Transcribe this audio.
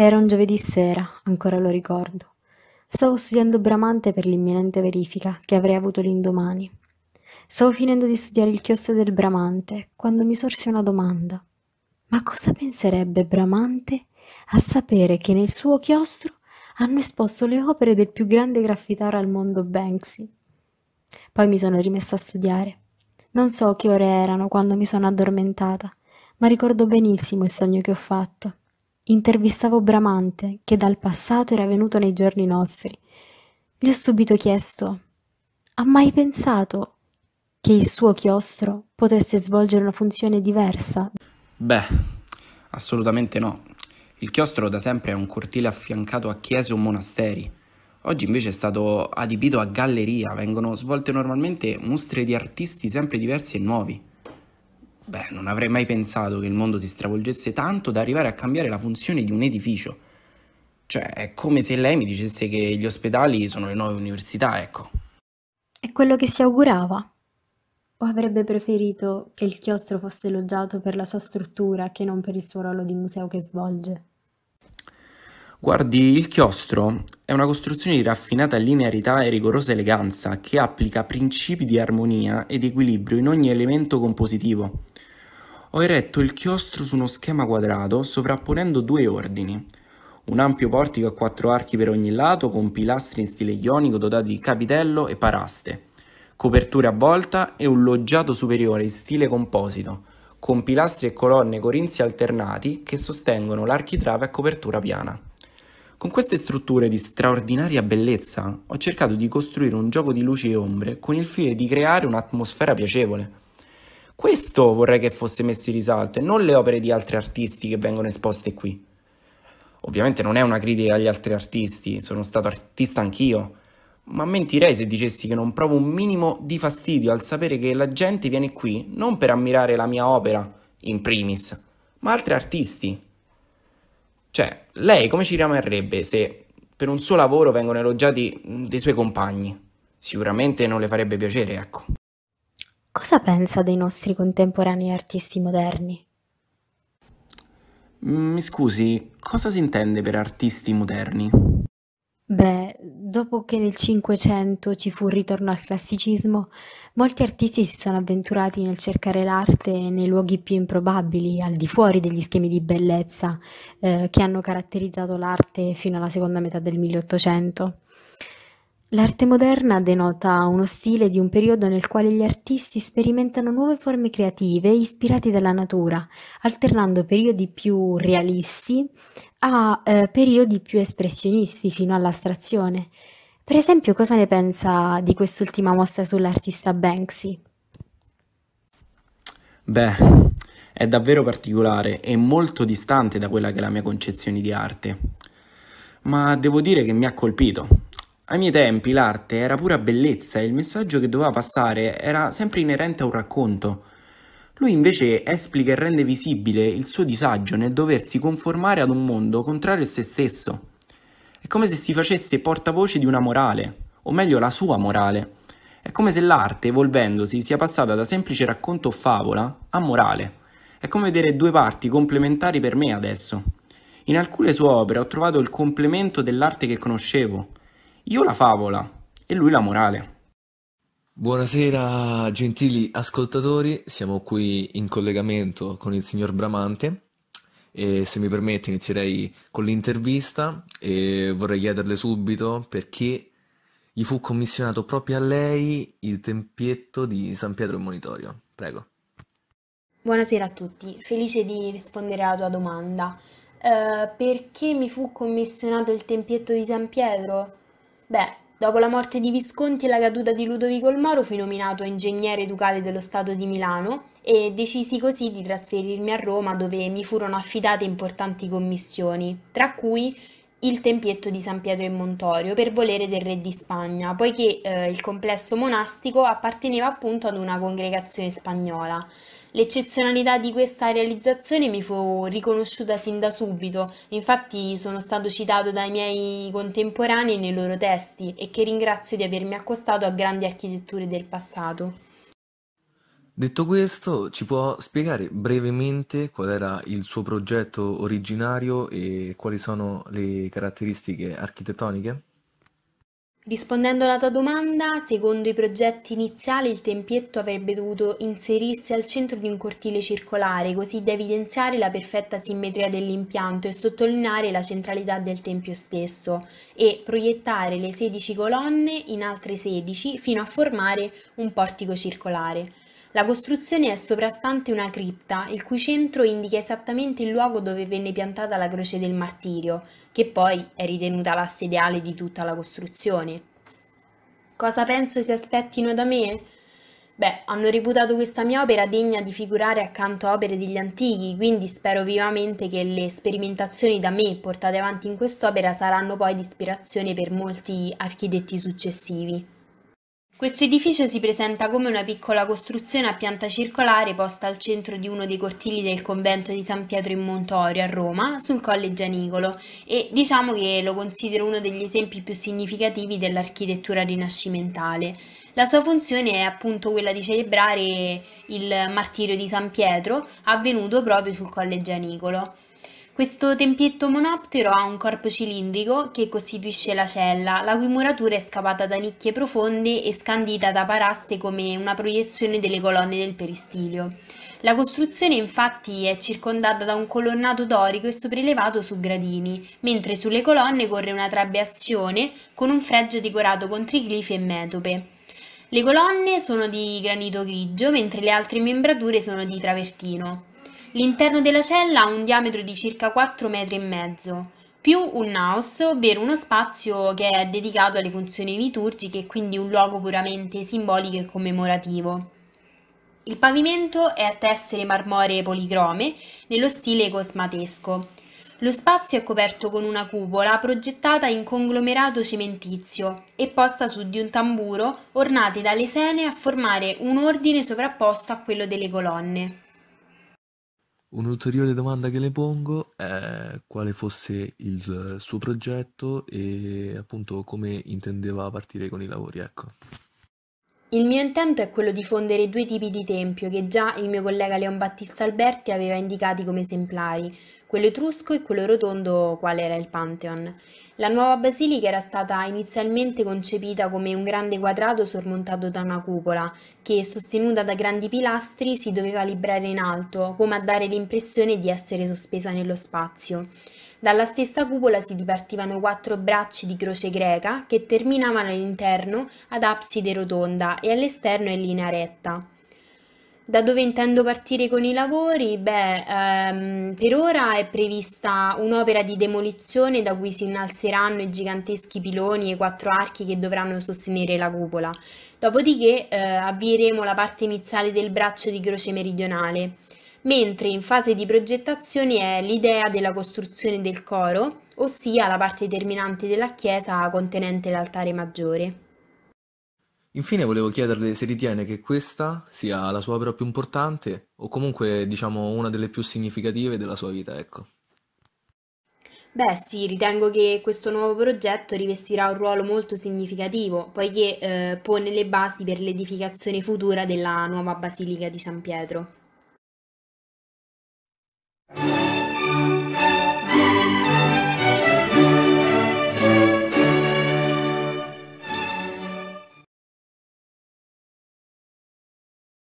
Era un giovedì sera, ancora lo ricordo. Stavo studiando Bramante per l'imminente verifica che avrei avuto l'indomani. Stavo finendo di studiare il chiostro del Bramante quando mi sorse una domanda. Ma cosa penserebbe Bramante a sapere che nel suo chiostro hanno esposto le opere del più grande graffitaro al mondo Banksy? Poi mi sono rimessa a studiare. Non so che ore erano quando mi sono addormentata, ma ricordo benissimo il sogno che ho fatto intervistavo Bramante, che dal passato era venuto nei giorni nostri. Gli ho subito chiesto, ha mai pensato che il suo chiostro potesse svolgere una funzione diversa? Beh, assolutamente no. Il chiostro da sempre è un cortile affiancato a chiese o monasteri. Oggi invece è stato adibito a galleria, vengono svolte normalmente mostre di artisti sempre diversi e nuovi. Beh, non avrei mai pensato che il mondo si stravolgesse tanto da arrivare a cambiare la funzione di un edificio. Cioè, è come se lei mi dicesse che gli ospedali sono le nuove università, ecco. È quello che si augurava. O avrebbe preferito che il chiostro fosse elogiato per la sua struttura che non per il suo ruolo di museo che svolge? Guardi, il chiostro è una costruzione di raffinata linearità e rigorosa eleganza che applica principi di armonia ed equilibrio in ogni elemento compositivo ho eretto il chiostro su uno schema quadrato sovrapponendo due ordini. Un ampio portico a quattro archi per ogni lato con pilastri in stile ionico dotati di capitello e paraste, coperture a volta e un loggiato superiore in stile composito, con pilastri e colonne corinzi alternati che sostengono l'architrave a copertura piana. Con queste strutture di straordinaria bellezza ho cercato di costruire un gioco di luci e ombre con il fine di creare un'atmosfera piacevole questo vorrei che fosse messo in risalto e non le opere di altri artisti che vengono esposte qui. Ovviamente non è una critica agli altri artisti, sono stato artista anch'io, ma mentirei se dicessi che non provo un minimo di fastidio al sapere che la gente viene qui non per ammirare la mia opera, in primis, ma altri artisti. Cioè, lei come ci rimarrebbe se per un suo lavoro vengono elogiati dei suoi compagni? Sicuramente non le farebbe piacere, ecco. Cosa pensa dei nostri contemporanei artisti moderni? Mm, mi scusi, cosa si intende per artisti moderni? Beh, dopo che nel Cinquecento ci fu il ritorno al classicismo, molti artisti si sono avventurati nel cercare l'arte nei luoghi più improbabili, al di fuori degli schemi di bellezza eh, che hanno caratterizzato l'arte fino alla seconda metà del 1800. L'arte moderna denota uno stile di un periodo nel quale gli artisti sperimentano nuove forme creative ispirate dalla natura, alternando periodi più realisti a eh, periodi più espressionisti fino all'astrazione. Per esempio, cosa ne pensa di quest'ultima mostra sull'artista Banksy? Beh, è davvero particolare e molto distante da quella che è la mia concezione di arte. Ma devo dire che mi ha colpito, ai miei tempi l'arte era pura bellezza e il messaggio che doveva passare era sempre inerente a un racconto. Lui invece esplica e rende visibile il suo disagio nel doversi conformare ad un mondo contrario a se stesso. È come se si facesse portavoce di una morale, o meglio la sua morale. È come se l'arte, evolvendosi, sia passata da semplice racconto o favola a morale. È come vedere due parti complementari per me adesso. In alcune sue opere ho trovato il complemento dell'arte che conoscevo, io la favola e lui la morale. Buonasera gentili ascoltatori, siamo qui in collegamento con il signor Bramante e se mi permette inizierei con l'intervista e vorrei chiederle subito perché gli fu commissionato proprio a lei il tempietto di San Pietro e Monitorio. Prego. Buonasera a tutti, felice di rispondere alla tua domanda. Uh, perché mi fu commissionato il tempietto di San Pietro? Beh, dopo la morte di Visconti e la caduta di Ludovico il Moro fui nominato ingegnere ducale dello Stato di Milano e decisi così di trasferirmi a Roma dove mi furono affidate importanti commissioni, tra cui il tempietto di San Pietro in Montorio per volere del re di Spagna, poiché eh, il complesso monastico apparteneva appunto ad una congregazione spagnola. L'eccezionalità di questa realizzazione mi fu riconosciuta sin da subito, infatti sono stato citato dai miei contemporanei nei loro testi e che ringrazio di avermi accostato a grandi architetture del passato. Detto questo, ci può spiegare brevemente qual era il suo progetto originario e quali sono le caratteristiche architettoniche? Rispondendo alla tua domanda, secondo i progetti iniziali il tempietto avrebbe dovuto inserirsi al centro di un cortile circolare, così da evidenziare la perfetta simmetria dell'impianto e sottolineare la centralità del tempio stesso e proiettare le 16 colonne in altre 16 fino a formare un portico circolare. La costruzione è soprastante una cripta, il cui centro indica esattamente il luogo dove venne piantata la croce del martirio, che poi è ritenuta l'asse ideale di tutta la costruzione. Cosa penso si aspettino da me? Beh, hanno reputato questa mia opera degna di figurare accanto a opere degli antichi, quindi spero vivamente che le sperimentazioni da me portate avanti in quest'opera saranno poi di ispirazione per molti architetti successivi. Questo edificio si presenta come una piccola costruzione a pianta circolare posta al centro di uno dei cortili del convento di San Pietro in Montorio a Roma, sul Colle Gianicolo, e diciamo che lo considero uno degli esempi più significativi dell'architettura rinascimentale. La sua funzione è appunto quella di celebrare il martirio di San Pietro avvenuto proprio sul Colle Gianicolo. Questo tempietto monoptero ha un corpo cilindrico che costituisce la cella, la cui muratura è scavata da nicchie profonde e scandita da paraste come una proiezione delle colonne del peristilio. La costruzione infatti è circondata da un colonnato dorico e sopraelevato su gradini, mentre sulle colonne corre una trabeazione con un fregio decorato con triglifi e metope. Le colonne sono di granito grigio, mentre le altre membrature sono di travertino. L'interno della cella ha un diametro di circa 4 metri e mezzo, più un naos, ovvero uno spazio che è dedicato alle funzioni liturgiche e quindi un luogo puramente simbolico e commemorativo. Il pavimento è a tessere marmoree policrome nello stile cosmatesco. Lo spazio è coperto con una cupola progettata in conglomerato cementizio e posta su di un tamburo ornate da lesene a formare un ordine sovrapposto a quello delle colonne. Un'ulteriore domanda che le pongo è quale fosse il suo progetto e appunto come intendeva partire con i lavori, ecco. Il mio intento è quello di fondere due tipi di tempio che già il mio collega Leon Battista Alberti aveva indicati come esemplari, quello etrusco e quello rotondo quale era il Pantheon. La nuova basilica era stata inizialmente concepita come un grande quadrato sormontato da una cupola, che sostenuta da grandi pilastri si doveva librare in alto, come a dare l'impressione di essere sospesa nello spazio. Dalla stessa cupola si dipartivano quattro bracci di croce greca che terminavano all'interno ad abside rotonda e all'esterno in linea retta. Da dove intendo partire con i lavori? Beh, ehm, per ora è prevista un'opera di demolizione da cui si innalzeranno i giganteschi piloni e i quattro archi che dovranno sostenere la cupola. Dopodiché eh, avvieremo la parte iniziale del braccio di croce meridionale mentre in fase di progettazione è l'idea della costruzione del coro, ossia la parte terminante della chiesa contenente l'altare maggiore. Infine volevo chiederle se ritiene che questa sia la sua opera più importante o comunque diciamo una delle più significative della sua vita, ecco. Beh sì, ritengo che questo nuovo progetto rivestirà un ruolo molto significativo, poiché eh, pone le basi per l'edificazione futura della nuova Basilica di San Pietro.